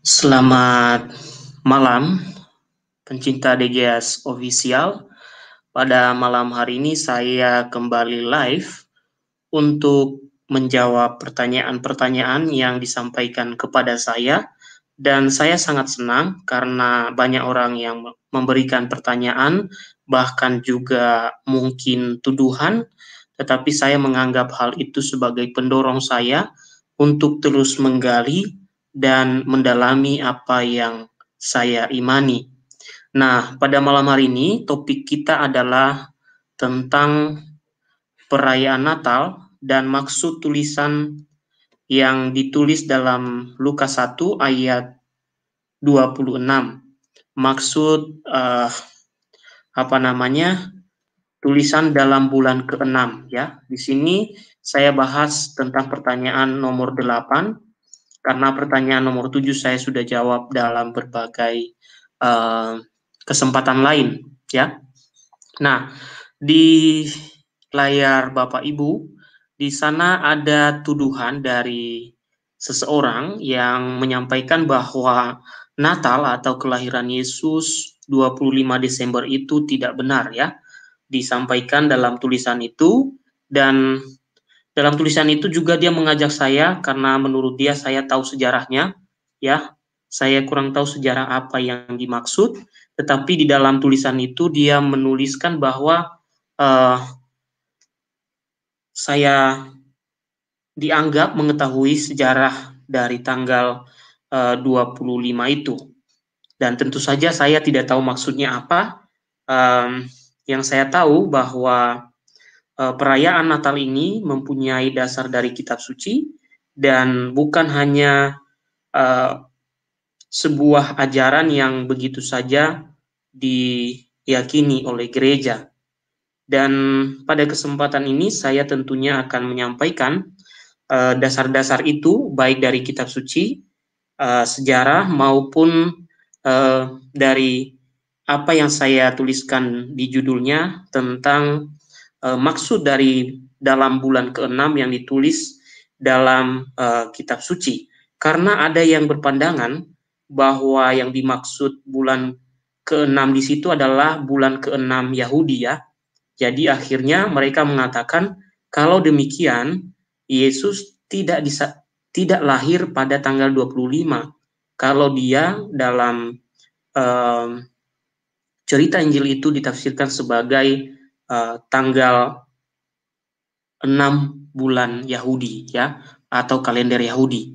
Selamat malam, pencinta DGS Official. Pada malam hari ini saya kembali live untuk menjawab pertanyaan-pertanyaan yang disampaikan kepada saya. Dan saya sangat senang karena banyak orang yang memberikan pertanyaan, bahkan juga mungkin tuduhan, tetapi saya menganggap hal itu sebagai pendorong saya untuk terus menggali dan mendalami apa yang saya imani. Nah, pada malam hari ini topik kita adalah tentang perayaan Natal dan maksud tulisan yang ditulis dalam Lukas 1 ayat 26. Maksud uh, apa namanya? tulisan dalam bulan keenam, ya. Di sini saya bahas tentang pertanyaan nomor 8 karena pertanyaan nomor 7 saya sudah jawab dalam berbagai uh, kesempatan lain ya. Nah, di layar Bapak Ibu di sana ada tuduhan dari seseorang yang menyampaikan bahwa Natal atau kelahiran Yesus 25 Desember itu tidak benar ya. Disampaikan dalam tulisan itu dan dalam tulisan itu juga dia mengajak saya karena menurut dia saya tahu sejarahnya, ya. Saya kurang tahu sejarah apa yang dimaksud, tetapi di dalam tulisan itu dia menuliskan bahwa uh, saya dianggap mengetahui sejarah dari tanggal eh, uh, 25 itu. Dan tentu saja saya tidak tahu maksudnya apa. Um, yang saya tahu bahwa Eh, perayaan Natal ini mempunyai dasar dari kitab suci dan bukan hanya uh, sebuah ajaran yang begitu saja diyakini oleh gereja. Dan pada kesempatan ini saya tentunya akan menyampaikan eh, dasar-dasar uh, itu baik dari kitab suci, uh, sejarah maupun uh, dari apa yang saya tuliskan di judulnya tentang uh, maksud dari dalam bulan keenam yang ditulis dalam uh, kitab suci karena ada yang berpandangan bahwa yang dimaksud bulan keenam di situ adalah bulan keenam Yahudi ya. Jadi akhirnya mereka mengatakan kalau demikian Yesus tidak bisa tidak lahir pada tanggal 25. Kalau dia dalam eh, cerita Injil itu ditafsirkan sebagai Eh, tanggal 6 bulan Yahudi ya atau kalender Yahudi.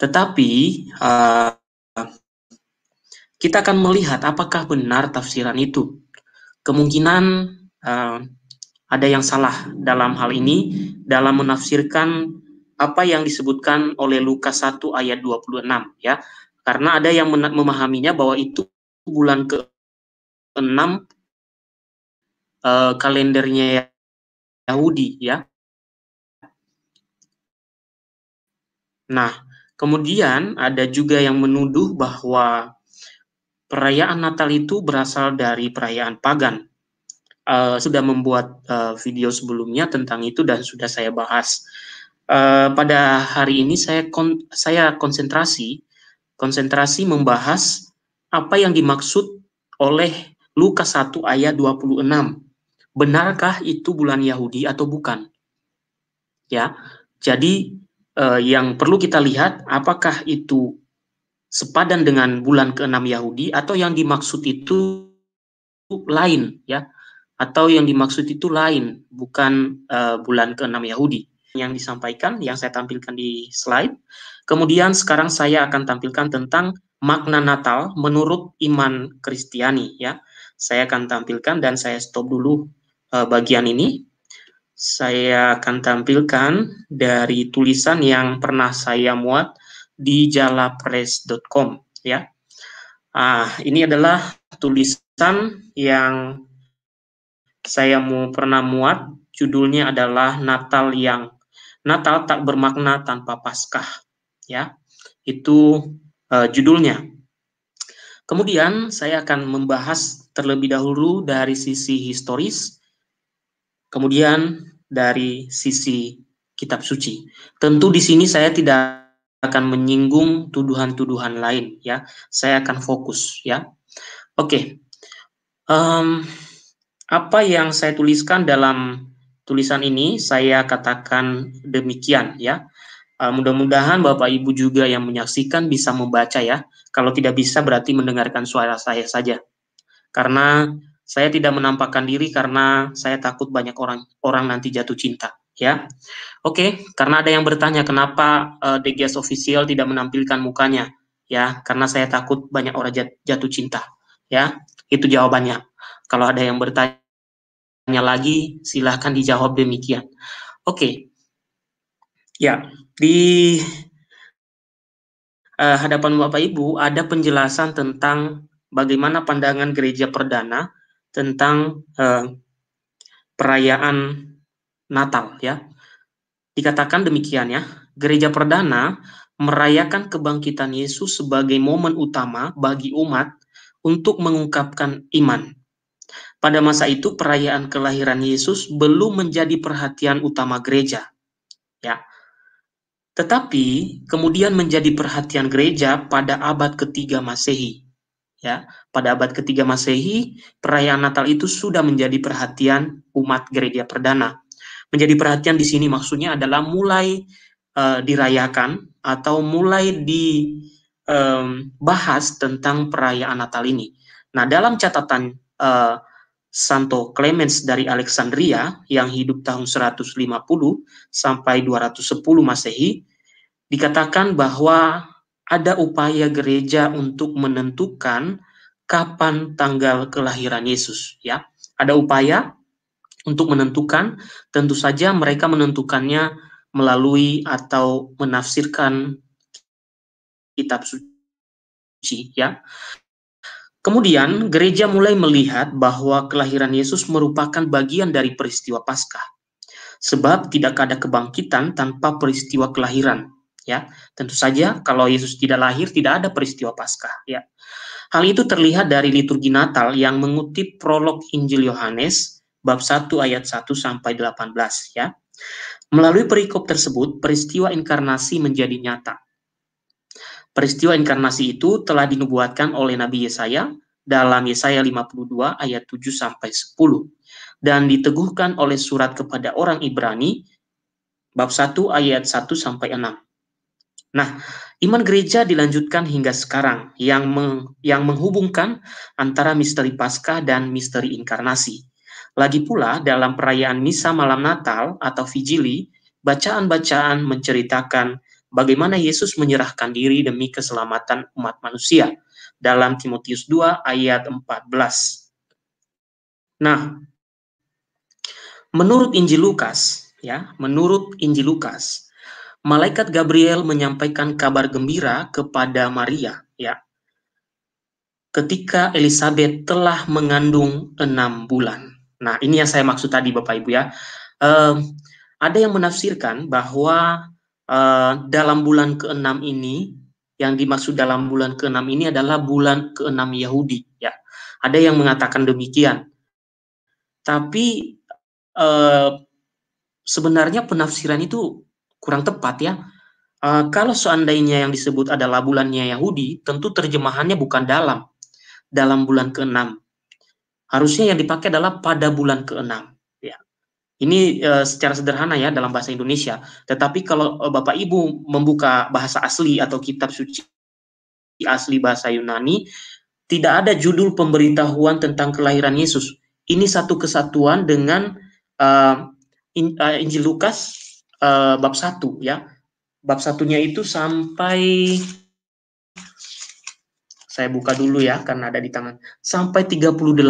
Tetapi uh, kita akan melihat apakah benar tafsiran itu. Kemungkinan uh, ada yang salah dalam hal ini dalam menafsirkan apa yang disebutkan oleh Lukas 1 ayat 26 ya. Karena ada yang memahaminya bahwa itu bulan ke-6 Eh, kalendernya Yahudi ya. Nah, kemudian ada juga yang menuduh bahwa perayaan Natal itu berasal dari perayaan pagan. Uh, sudah membuat uh, video sebelumnya tentang itu dan sudah saya bahas. Uh, pada hari ini saya kon saya konsentrasi konsentrasi membahas apa yang dimaksud oleh Lukas 1 ayat 26 benarkah itu bulan Yahudi atau bukan? Ya. Jadi eh, yang perlu kita lihat apakah itu sepadan dengan bulan keenam Yahudi atau yang dimaksud itu lain ya atau yang dimaksud itu lain bukan eh, bulan keenam Yahudi yang disampaikan yang saya tampilkan di slide. Kemudian sekarang saya akan tampilkan tentang makna Natal menurut iman Kristiani ya. Saya akan tampilkan dan saya stop dulu Eh, bagian ini, saya akan tampilkan dari tulisan yang pernah saya muat di jalapres.com ya. Ah, ini adalah tulisan yang saya mau pernah muat, judulnya adalah Natal yang Natal tak bermakna tanpa Paskah ya. Itu uh, judulnya. Kemudian saya akan membahas terlebih dahulu dari sisi historis Kemudian dari sisi kitab suci. Tentu di sini saya tidak akan menyinggung tuduhan-tuduhan lain ya. Saya akan fokus ya. Oke. Um, apa yang saya tuliskan dalam tulisan ini saya katakan demikian ya. Uh, mudah-mudahan Bapak Ibu juga yang menyaksikan bisa membaca ya. Kalau tidak bisa berarti mendengarkan suara saya saja. Karena saya tidak menampakkan diri karena saya takut banyak orang orang nanti jatuh cinta, ya. Oke, karena ada yang bertanya kenapa uh, eh, DGS official tidak menampilkan mukanya, ya, karena saya takut banyak orang jatuh cinta, ya. Itu jawabannya. Kalau ada yang bertanya lagi, silahkan dijawab demikian. Oke. Ya, di eh, hadapan Bapak Ibu ada penjelasan tentang bagaimana pandangan gereja perdana tentang eh, perayaan Natal ya. Dikatakan demikian ya, gereja perdana merayakan kebangkitan Yesus sebagai momen utama bagi umat untuk mengungkapkan iman. Pada masa itu perayaan kelahiran Yesus belum menjadi perhatian utama gereja. Ya. Tetapi kemudian menjadi perhatian gereja pada abad ketiga Masehi ya pada abad ketiga Masehi perayaan Natal itu sudah menjadi perhatian umat gereja perdana. Menjadi perhatian di sini maksudnya adalah mulai uh, dirayakan atau mulai dibahas um, tentang perayaan Natal ini. Nah, dalam catatan uh, Santo Clemens dari Alexandria yang hidup tahun 150 sampai 210 Masehi dikatakan bahwa ada upaya gereja untuk menentukan kapan tanggal kelahiran Yesus ya. Ada upaya untuk menentukan, tentu saja mereka menentukannya melalui atau menafsirkan kitab suci ya. Kemudian gereja mulai melihat bahwa kelahiran Yesus merupakan bagian dari peristiwa Paskah. Sebab tidak ada kebangkitan tanpa peristiwa kelahiran ya. Tentu saja kalau Yesus tidak lahir tidak ada peristiwa Paskah ya. Hal itu terlihat dari liturgi Natal yang mengutip prolog Injil Yohanes bab 1 ayat 1 sampai 18 ya. Melalui perikop tersebut peristiwa inkarnasi menjadi nyata. Peristiwa inkarnasi itu telah dinubuatkan oleh Nabi Yesaya dalam Yesaya 52 ayat 7 sampai 10 dan diteguhkan oleh surat kepada orang Ibrani bab 1 ayat 1 sampai 6. Nah, iman gereja dilanjutkan hingga sekarang yang meng, yang menghubungkan antara misteri Paskah dan misteri inkarnasi. Lagi pula dalam perayaan misa malam Natal atau vigili, bacaan-bacaan menceritakan bagaimana Yesus menyerahkan diri demi keselamatan umat manusia dalam Timotius 2 ayat 14. Nah, menurut Injil Lukas, ya, menurut Injil Lukas, malaikat Gabriel menyampaikan kabar gembira kepada Maria, ya. Ketika Elizabeth telah mengandung enam bulan. Nah, ini yang saya maksud tadi, Bapak Ibu ya. Uh, ada yang menafsirkan bahwa uh, dalam bulan keenam ini, yang dimaksud dalam bulan keenam ini adalah bulan keenam Yahudi, ya. Ada yang mengatakan demikian. Tapi uh, sebenarnya penafsiran itu kurang tepat ya. Uh, kalau seandainya yang disebut adalah bulannya Yahudi, tentu terjemahannya bukan dalam, dalam bulan ke-6. Harusnya yang dipakai adalah pada bulan ke-6. Ya. Ini uh, secara sederhana ya dalam bahasa Indonesia. Tetapi kalau uh, Bapak Ibu membuka bahasa asli atau kitab suci asli bahasa Yunani, tidak ada judul pemberitahuan tentang kelahiran Yesus. Ini satu kesatuan dengan uh, in, uh, Injil Lukas uh, bab satu ya. Bab satunya itu sampai saya buka dulu ya karena ada di tangan. Sampai 38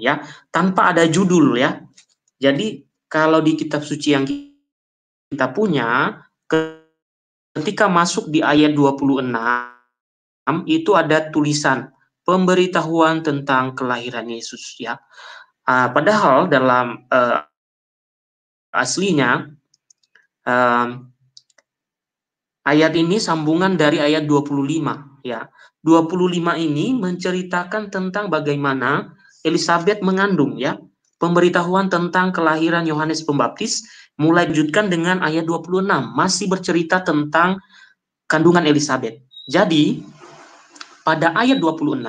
ya, tanpa ada judul ya. Jadi kalau di kitab suci yang kita punya ketika masuk di ayat 26 itu ada tulisan pemberitahuan tentang kelahiran Yesus ya. Uh, padahal dalam uh, aslinya ayat ini sambungan dari ayat 25 ya. 25 ini menceritakan tentang bagaimana Elizabeth mengandung ya. Pemberitahuan tentang kelahiran Yohanes Pembaptis mulai dilanjutkan dengan ayat 26 masih bercerita tentang kandungan Elizabeth. Jadi pada ayat 26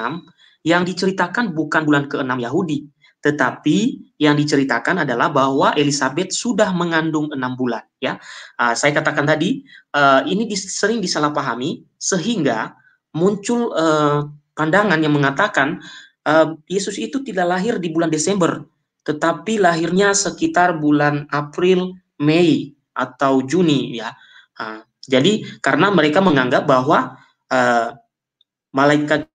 yang diceritakan bukan bulan ke-6 Yahudi, tetapi yang diceritakan adalah bahwa Elizabeth sudah mengandung enam bulan. Ya, uh, saya katakan tadi uh, ini dis sering disalahpahami sehingga muncul uh, pandangan yang mengatakan uh, Yesus itu tidak lahir di bulan Desember, tetapi lahirnya sekitar bulan April, Mei atau Juni. Ya, uh, jadi karena mereka menganggap bahwa uh, malaikat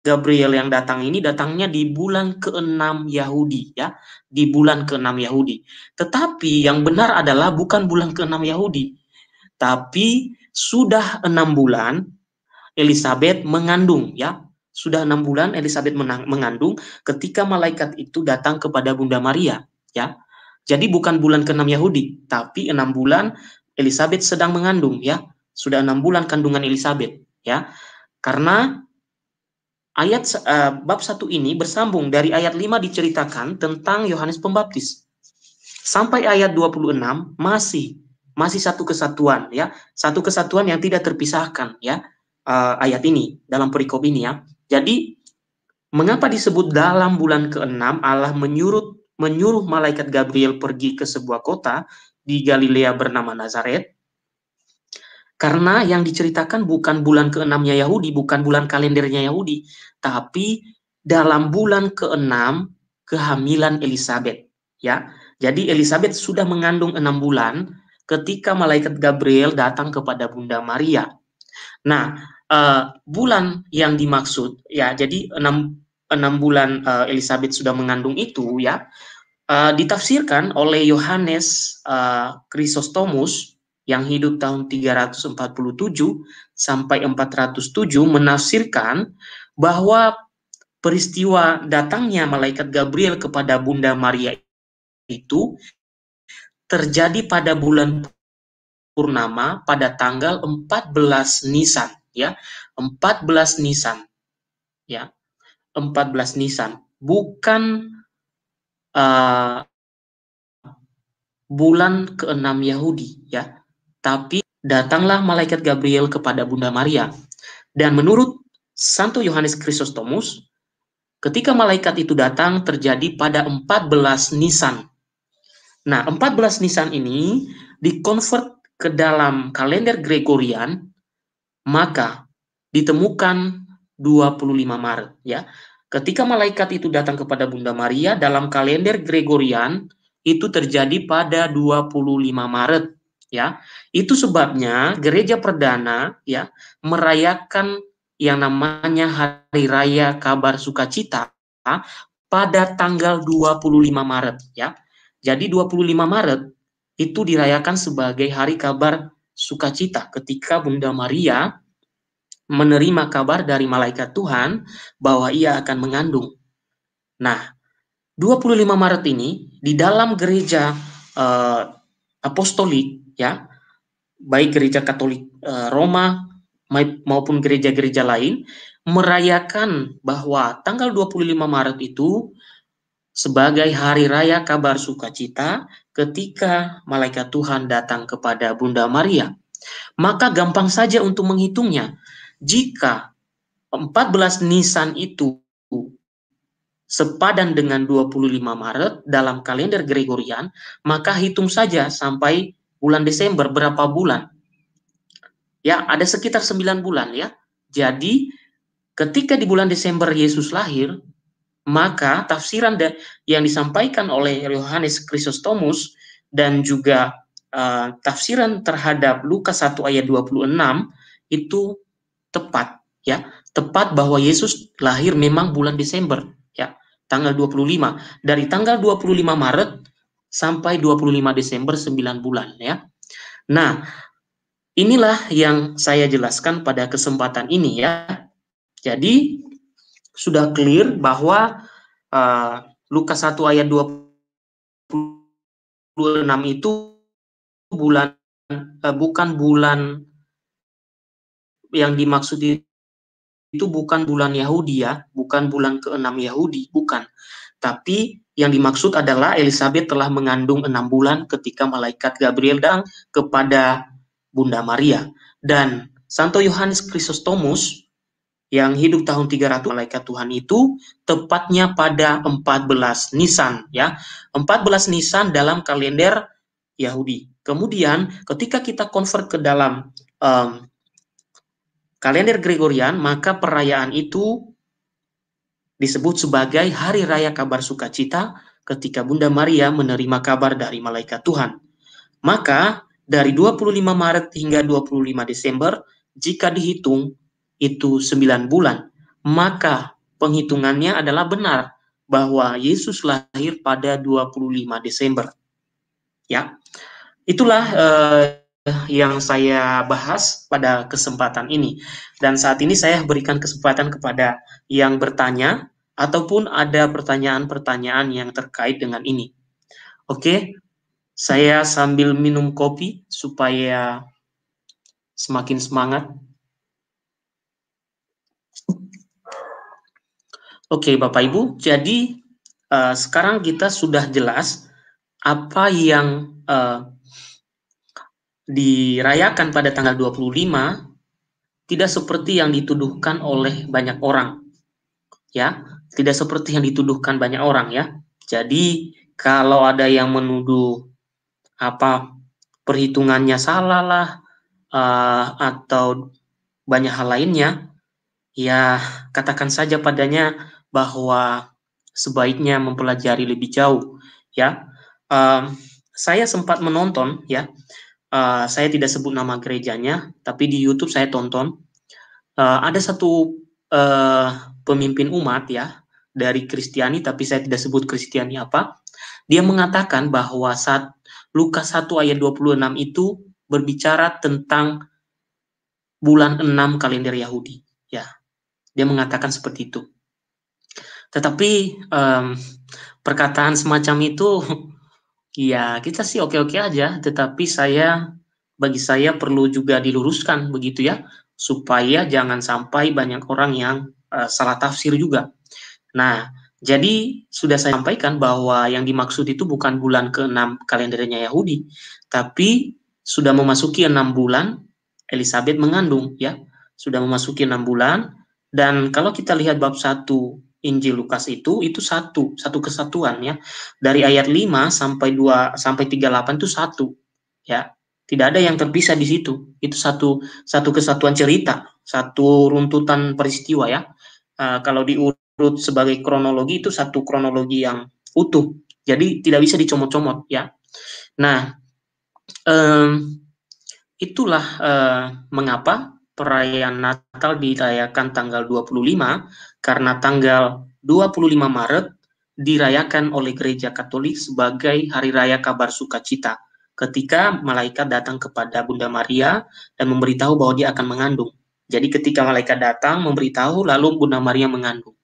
Gabriel yang datang ini datangnya di bulan ke-6 Yahudi ya, di bulan ke-6 Yahudi. Tetapi yang benar adalah bukan bulan ke-6 Yahudi. Tapi sudah enam bulan Elizabeth mengandung ya. Sudah enam bulan Elizabeth mengandung ketika malaikat itu datang kepada Bunda Maria ya. Jadi bukan bulan ke-6 Yahudi, tapi enam bulan Elizabeth sedang mengandung ya. Sudah enam bulan kandungan Elizabeth ya. Karena Ayat uh, bab satu ini bersambung dari ayat 5 diceritakan tentang Yohanes Pembaptis. Sampai ayat 26 masih masih satu kesatuan ya, satu kesatuan yang tidak terpisahkan ya uh, ayat ini dalam perikop ini ya. Jadi mengapa disebut dalam bulan ke-6 Allah menyuruh menyuruh malaikat Gabriel pergi ke sebuah kota di Galilea bernama Nazaret karena yang diceritakan bukan bulan keenamnya Yahudi, bukan bulan kalendernya Yahudi, tapi dalam bulan keenam kehamilan Elizabeth, ya. Jadi Elizabeth sudah mengandung enam bulan ketika malaikat Gabriel datang kepada Bunda Maria. Nah, uh, bulan yang dimaksud ya, jadi enam enam bulan uh, Elizabeth sudah mengandung itu ya, uh, ditafsirkan oleh Yohanes uh, Chrysostomus yang hidup tahun 347 sampai 407 menafsirkan bahwa peristiwa datangnya malaikat Gabriel kepada Bunda Maria itu terjadi pada bulan purnama pada tanggal 14 Nisan ya 14 Nisan ya 14 Nisan bukan uh, bulan keenam Yahudi ya tapi datanglah malaikat Gabriel kepada Bunda Maria. Dan menurut Santo Yohanes Krisostomus, ketika malaikat itu datang terjadi pada 14 Nisan. Nah, 14 Nisan ini dikonvert ke dalam kalender Gregorian, maka ditemukan 25 Maret ya. Ketika malaikat itu datang kepada Bunda Maria dalam kalender Gregorian itu terjadi pada 25 Maret ya. Itu sebabnya gereja perdana ya merayakan yang namanya hari raya kabar sukacita pada tanggal 25 Maret ya. Jadi 25 Maret itu dirayakan sebagai hari kabar sukacita ketika Bunda Maria menerima kabar dari malaikat Tuhan bahwa ia akan mengandung. Nah, 25 Maret ini di dalam gereja eh, apostolik ya baik gereja Katolik e, Roma maupun gereja-gereja lain merayakan bahwa tanggal 25 Maret itu sebagai hari raya kabar sukacita ketika malaikat Tuhan datang kepada Bunda Maria. Maka gampang saja untuk menghitungnya. Jika 14 Nisan itu sepadan dengan 25 Maret dalam kalender Gregorian, maka hitung saja sampai bulan Desember berapa bulan? Ya, ada sekitar 9 bulan ya. Jadi ketika di bulan Desember Yesus lahir, maka tafsiran yang disampaikan oleh Yohanes Krisostomus dan juga uh, tafsiran terhadap Lukas 1 ayat 26 itu tepat ya tepat bahwa Yesus lahir memang bulan Desember ya tanggal 25 dari tanggal 25 Maret sampai 25 Desember 9 bulan ya. Nah, inilah yang saya jelaskan pada kesempatan ini ya. Jadi sudah clear bahwa uh, Lukas 1 ayat 26 itu bulan uh, bukan bulan yang dimaksud itu bukan bulan Yahudi ya, bukan bulan keenam Yahudi, bukan. Tapi yang dimaksud adalah Elizabeth telah mengandung enam bulan ketika malaikat Gabriel datang kepada Bunda Maria. Dan Santo Yohanes Krisostomus yang hidup tahun 300 malaikat Tuhan itu tepatnya pada 14 Nisan ya. 14 Nisan dalam kalender Yahudi. Kemudian ketika kita convert ke dalam um, kalender Gregorian maka perayaan itu disebut sebagai hari raya kabar sukacita ketika Bunda Maria menerima kabar dari malaikat Tuhan. Maka dari 25 Maret hingga 25 Desember jika dihitung itu 9 bulan, maka penghitungannya adalah benar bahwa Yesus lahir pada 25 Desember. Ya. Itulah eh, yang saya bahas pada kesempatan ini. Dan saat ini saya berikan kesempatan kepada yang bertanya ataupun ada pertanyaan-pertanyaan yang terkait dengan ini. Oke, saya sambil minum kopi supaya semakin semangat. Oke, Bapak Ibu, jadi uh, sekarang kita sudah jelas apa yang uh, dirayakan pada tanggal 25 tidak seperti yang dituduhkan oleh banyak orang. Ya, tidak seperti yang dituduhkan banyak orang ya. Jadi kalau ada yang menuduh apa perhitungannya salah lah uh, atau banyak hal lainnya, ya katakan saja padanya bahwa sebaiknya mempelajari lebih jauh ya. Um, saya sempat menonton ya uh, saya tidak sebut nama gerejanya, tapi di YouTube saya tonton uh, ada satu uh, pemimpin umat ya dari Kristiani, tapi saya tidak sebut Kristiani apa. Dia mengatakan bahwa saat Lukas 1 ayat 26 itu berbicara tentang bulan 6 kalender Yahudi, ya. Dia mengatakan seperti itu. Tetapi um, perkataan semacam itu Iya, kita sih oke-oke aja, tetapi saya bagi saya perlu juga diluruskan begitu ya, supaya jangan sampai banyak orang yang uh, salah tafsir juga. Nah, jadi sudah saya sampaikan bahwa yang dimaksud itu bukan bulan ke-6 kalendernya Yahudi, tapi sudah memasuki enam bulan Elizabeth mengandung ya, sudah memasuki enam bulan dan kalau kita lihat bab 1 Injil Lukas itu itu satu, satu kesatuan ya. Dari ayat 5 sampai 2 sampai 38 itu satu ya. Tidak ada yang terpisah di situ. Itu satu satu kesatuan cerita, satu runtutan peristiwa ya. Uh, kalau diurut sebagai kronologi itu satu kronologi yang utuh. Jadi tidak bisa dicomot-comot ya. Nah, um, itulah uh, mengapa perayaan Natal dirayakan tanggal 25 karena tanggal 25 Maret dirayakan oleh gereja Katolik sebagai hari raya kabar sukacita ketika malaikat datang kepada Bunda Maria dan memberitahu bahwa dia akan mengandung. Jadi ketika malaikat datang memberitahu lalu Bunda Maria mengandung.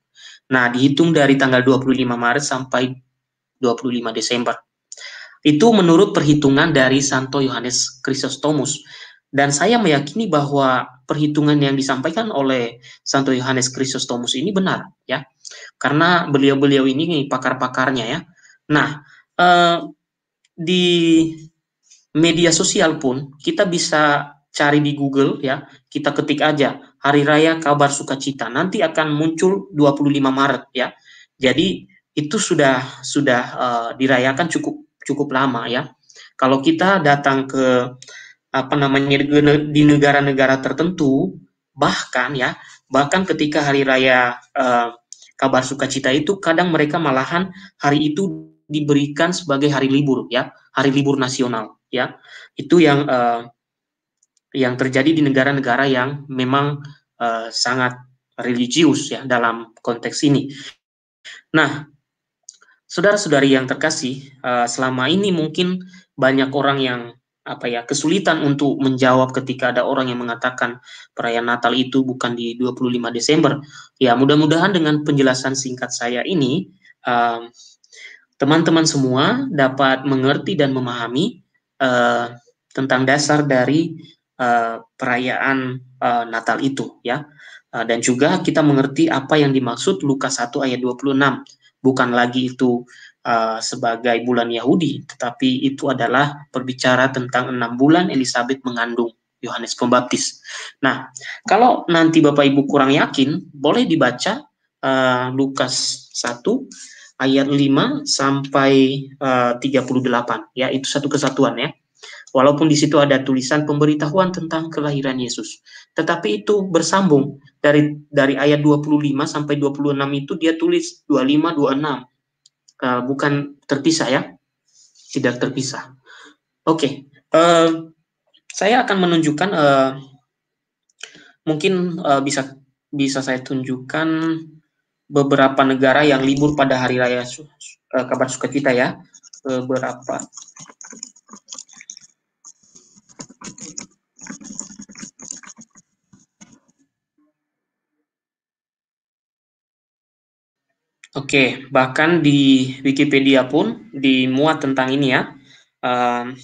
Nah, dihitung dari tanggal 25 Maret sampai 25 Desember. Itu menurut perhitungan dari Santo Yohanes Chrysostomus dan saya meyakini bahwa perhitungan yang disampaikan oleh Santo Yohanes Chrysostomus ini benar, ya. Karena beliau-beliau ini pakar-pakarnya ya. Nah, eh, di media sosial pun kita bisa cari di Google ya, kita ketik aja hari raya kabar sukacita. Nanti akan muncul 25 Maret ya. Jadi itu sudah sudah uh, dirayakan cukup cukup lama ya. Kalau kita datang ke apa namanya di negara-negara tertentu bahkan ya bahkan ketika hari raya eh, kabar sukacita itu kadang mereka malahan hari itu diberikan sebagai hari libur ya hari libur nasional ya itu yang eh, yang terjadi di negara-negara yang memang eh, sangat religius ya dalam konteks ini nah saudara-saudari yang terkasih eh, selama ini mungkin banyak orang yang apa ya kesulitan untuk menjawab ketika ada orang yang mengatakan perayaan Natal itu bukan di 25 Desember. Ya, mudah-mudahan dengan penjelasan singkat saya ini teman-teman uh, semua dapat mengerti dan memahami uh, tentang dasar dari uh, perayaan uh, Natal itu ya. Uh, dan juga kita mengerti apa yang dimaksud Lukas 1 ayat 26. Bukan lagi itu Eh, sebagai bulan Yahudi, tetapi itu adalah berbicara tentang enam bulan Elizabeth mengandung Yohanes Pembaptis. Nah, kalau nanti Bapak Ibu kurang yakin, boleh dibaca uh, Lukas 1 ayat 5 sampai eh, uh, 38, ya itu satu kesatuan ya. Walaupun di situ ada tulisan pemberitahuan tentang kelahiran Yesus, tetapi itu bersambung dari dari ayat 25 sampai 26 itu dia tulis 25 26 uh, bukan terpisah ya, tidak terpisah. Oke, okay. uh, eh, saya akan menunjukkan uh, mungkin uh, bisa bisa saya tunjukkan beberapa negara yang libur pada hari raya uh, kabar sukacita ya, beberapa Oke, bahkan di Wikipedia pun dimuat tentang ini ya. Um,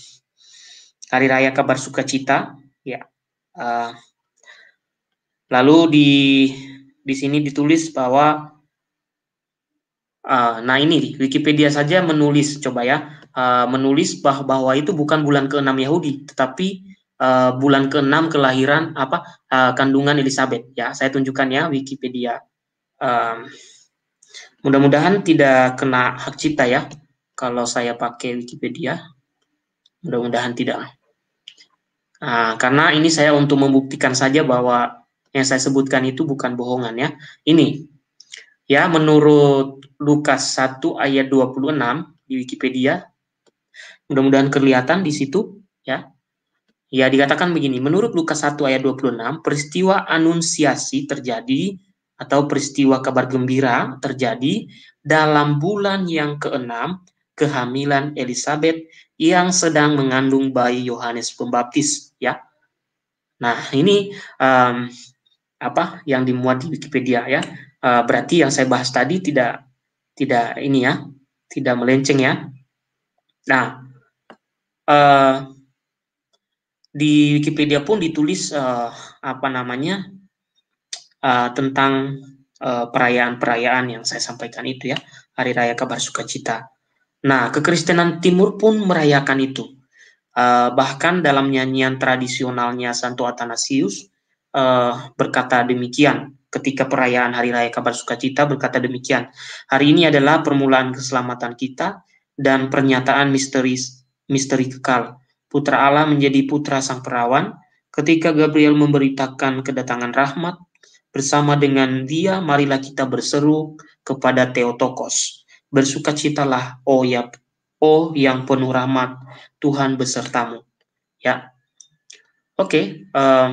Hari Raya Kabar Sukacita, ya. Uh, lalu di di sini ditulis bahwa uh, nah ini Wikipedia saja menulis coba ya, uh, menulis bah bahwa itu bukan bulan ke-6 Yahudi, tetapi uh, bulan ke-6 kelahiran apa uh, kandungan Elizabeth ya. Saya tunjukkan ya Wikipedia. Um, Mudah-mudahan tidak kena hak cipta ya. Kalau saya pakai Wikipedia, mudah-mudahan tidak. Nah, karena ini saya untuk membuktikan saja bahwa yang saya sebutkan itu bukan bohongan ya. Ini ya menurut Lukas 1 ayat 26 di Wikipedia. Mudah-mudahan kelihatan di situ ya. Ya dikatakan begini, menurut Lukas 1 ayat 26, peristiwa anunsiasi terjadi atau peristiwa kabar gembira terjadi dalam bulan yang keenam kehamilan Elizabeth yang sedang mengandung bayi Yohanes Pembaptis ya. Nah, ini um, apa yang dimuat di Wikipedia ya. Uh, berarti yang saya bahas tadi tidak tidak ini ya, tidak melenceng ya. Nah, uh, di Wikipedia pun ditulis uh, apa namanya? uh, tentang eh, perayaan-perayaan uh, yang saya sampaikan itu ya, Hari Raya Kabar Sukacita. Nah, kekristenan timur pun merayakan itu. Uh, bahkan dalam nyanyian tradisionalnya Santo Athanasius uh, berkata demikian ketika perayaan Hari Raya Kabar Sukacita berkata demikian. Hari ini adalah permulaan keselamatan kita dan pernyataan misteris misteri kekal. Putra Allah menjadi putra sang perawan ketika Gabriel memberitakan kedatangan rahmat Bersama dengan dia marilah kita berseru kepada Theotokos. Bersukacitalah, oh ya, oh yang penuh rahmat, Tuhan besertamu. Ya. Oke, okay, uh, eh,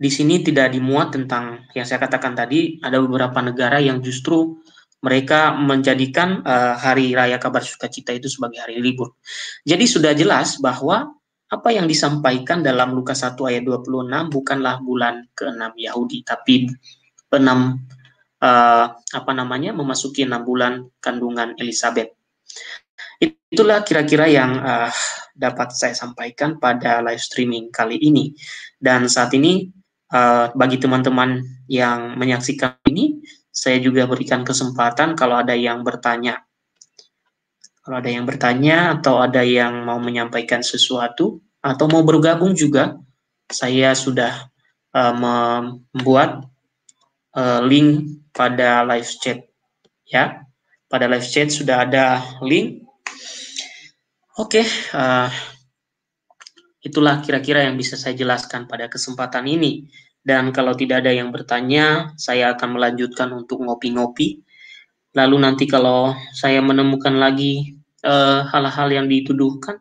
di sini tidak dimuat tentang yang saya katakan tadi, ada beberapa negara yang justru mereka menjadikan uh, hari raya kabar sukacita itu sebagai hari libur. Jadi sudah jelas bahwa apa yang disampaikan dalam Lukas 1 ayat 26 bukanlah bulan ke-6 Yahudi tapi enam uh, eh, apa namanya memasuki enam bulan kandungan Elizabeth. Itulah kira-kira yang uh, dapat saya sampaikan pada live streaming kali ini. Dan saat ini uh, bagi teman-teman yang menyaksikan ini, saya juga berikan kesempatan kalau ada yang bertanya kalau ada yang bertanya atau ada yang mau menyampaikan sesuatu atau mau bergabung juga, saya sudah uh, membuat uh, link pada live chat ya. Pada live chat sudah ada link. Oke, okay, uh, eh, itulah kira-kira yang bisa saya jelaskan pada kesempatan ini. Dan kalau tidak ada yang bertanya, saya akan melanjutkan untuk ngopi-ngopi Lalu nanti kalau saya menemukan lagi eh, hal-hal uh, yang dituduhkan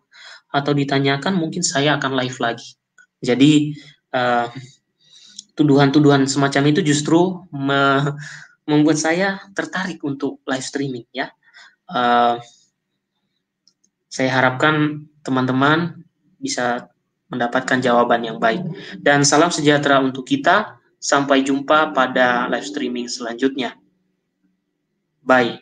atau ditanyakan, mungkin saya akan live lagi. Jadi eh, tuduhan-tuduhan semacam itu justru me membuat saya tertarik untuk live streaming ya. Uh, saya harapkan teman-teman bisa mendapatkan jawaban yang baik. Dan salam sejahtera untuk kita. Sampai jumpa pada live streaming selanjutnya. Bye.